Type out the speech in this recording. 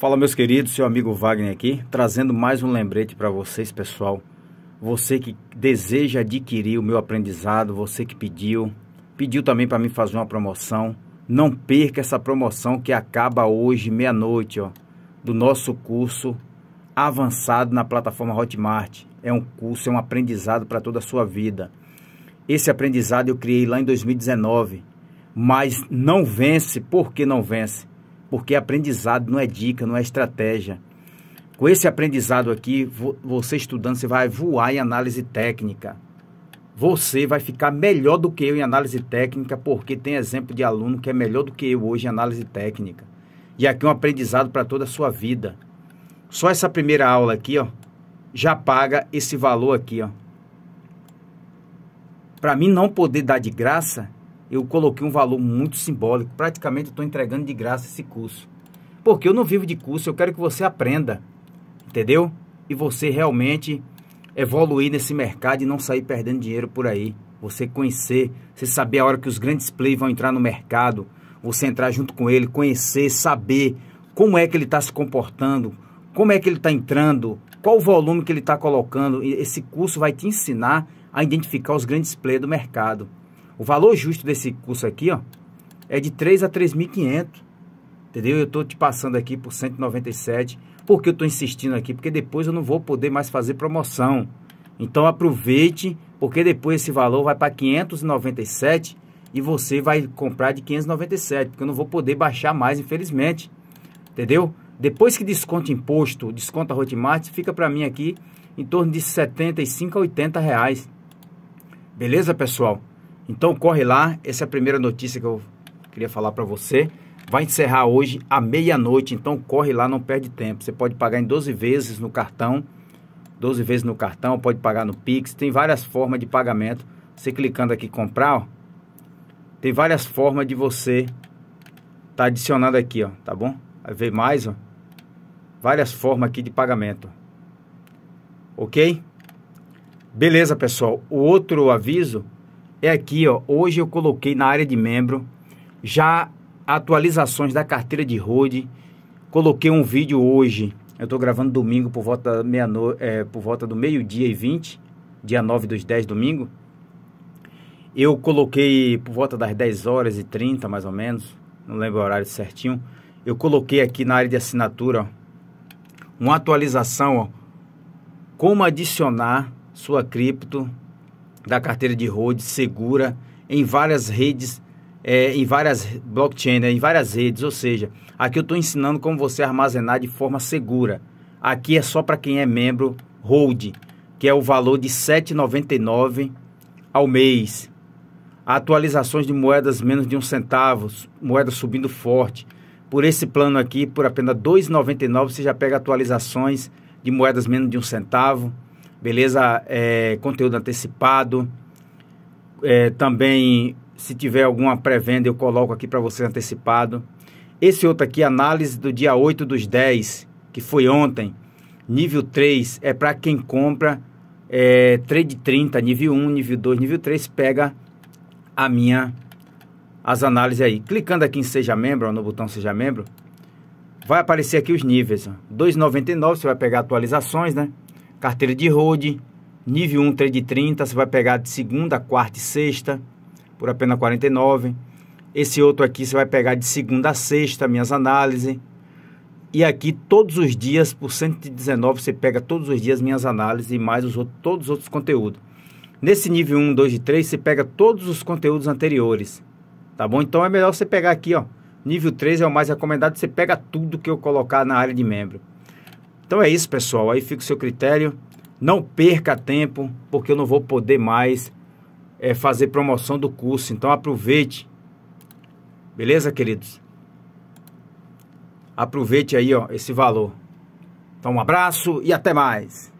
Fala meus queridos, seu amigo Wagner aqui, trazendo mais um lembrete para vocês, pessoal. Você que deseja adquirir o meu aprendizado, você que pediu, pediu também para mim fazer uma promoção. Não perca essa promoção que acaba hoje meia-noite, ó, do nosso curso avançado na plataforma Hotmart. É um curso, é um aprendizado para toda a sua vida. Esse aprendizado eu criei lá em 2019, mas não vence. Por que não vence? porque aprendizado não é dica, não é estratégia. Com esse aprendizado aqui, você estudando, você vai voar em análise técnica. Você vai ficar melhor do que eu em análise técnica, porque tem exemplo de aluno que é melhor do que eu hoje em análise técnica. E aqui é um aprendizado para toda a sua vida. Só essa primeira aula aqui, ó, já paga esse valor aqui, ó. Para mim não poder dar de graça, eu coloquei um valor muito simbólico. Praticamente eu estou entregando de graça esse curso. Porque eu não vivo de curso, eu quero que você aprenda, entendeu? E você realmente evoluir nesse mercado e não sair perdendo dinheiro por aí. Você conhecer, você saber a hora que os grandes players vão entrar no mercado, você entrar junto com ele, conhecer, saber como é que ele está se comportando, como é que ele está entrando, qual o volume que ele está colocando. Esse curso vai te ensinar a identificar os grandes players do mercado. O valor justo desse curso aqui, ó, é de 3 a 3.500. Entendeu? Eu estou te passando aqui por 197. Por que eu estou insistindo aqui? Porque depois eu não vou poder mais fazer promoção. Então aproveite, porque depois esse valor vai para 597 e você vai comprar de 597, porque eu não vou poder baixar mais, infelizmente. Entendeu? Depois que desconta imposto, desconta Hotmart, fica para mim aqui em torno de 75 a 80 reais. Beleza, pessoal? Então corre lá, essa é a primeira notícia que eu queria falar para você. Vai encerrar hoje à meia-noite, então corre lá, não perde tempo. Você pode pagar em 12 vezes no cartão, 12 vezes no cartão, pode pagar no Pix, tem várias formas de pagamento. Você clicando aqui comprar, ó, tem várias formas de você tá adicionando aqui, ó, tá bom? Vai ver mais, ó. Várias formas aqui de pagamento. OK? Beleza, pessoal. O outro aviso é aqui, ó. Hoje eu coloquei na área de membro já atualizações da carteira de road. Coloquei um vídeo hoje. Eu estou gravando domingo por volta, meia no, é, por volta do meio-dia e 20, dia 9 dos 10, domingo. Eu coloquei por volta das 10 horas e 30, mais ou menos. Não lembro o horário certinho. Eu coloquei aqui na área de assinatura ó, uma atualização, ó, como adicionar sua cripto da carteira de hold segura em várias redes, é, em várias blockchain, né, em várias redes. Ou seja, aqui eu estou ensinando como você armazenar de forma segura. Aqui é só para quem é membro hold, que é o valor de 7,99 ao mês. Atualizações de moedas menos de um centavo, moeda subindo forte. Por esse plano aqui, por apenas R$ 2,99, você já pega atualizações de moedas menos de um centavo beleza? É, conteúdo antecipado. É, também, se tiver alguma pré-venda, eu coloco aqui para você antecipado. Esse outro aqui, análise do dia 8 dos 10, que foi ontem. Nível 3 é para quem compra é, trade 30, nível 1, nível 2, nível 3, pega a minha as análises aí. Clicando aqui em seja membro, no botão seja membro, vai aparecer aqui os níveis. 2,99 você vai pegar atualizações, né? Carteira de hold, nível 1, trade 30, você vai pegar de segunda, quarta e sexta, por apenas 49. Esse outro aqui você vai pegar de segunda a sexta, minhas análises. E aqui todos os dias, por 119, você pega todos os dias minhas análises e mais os outros, todos os outros conteúdos. Nesse nível 1, 2 e 3, você pega todos os conteúdos anteriores. Tá bom? Então é melhor você pegar aqui, ó. Nível 3 é o mais recomendado, você pega tudo que eu colocar na área de membro. Então é isso, pessoal. Aí fica o seu critério. Não perca tempo, porque eu não vou poder mais é, fazer promoção do curso. Então aproveite. Beleza, queridos? Aproveite aí, ó, esse valor. Então um abraço e até mais.